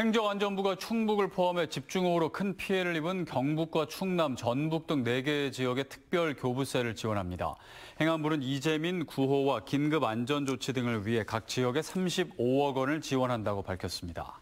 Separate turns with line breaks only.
행정안전부가 충북을 포함해 집중호우로 큰 피해를 입은 경북과 충남, 전북 등 4개 지역의 특별 교부세를 지원합니다. 행안부는 이재민, 구호와 긴급 안전조치 등을 위해 각 지역에 35억 원을 지원한다고 밝혔습니다.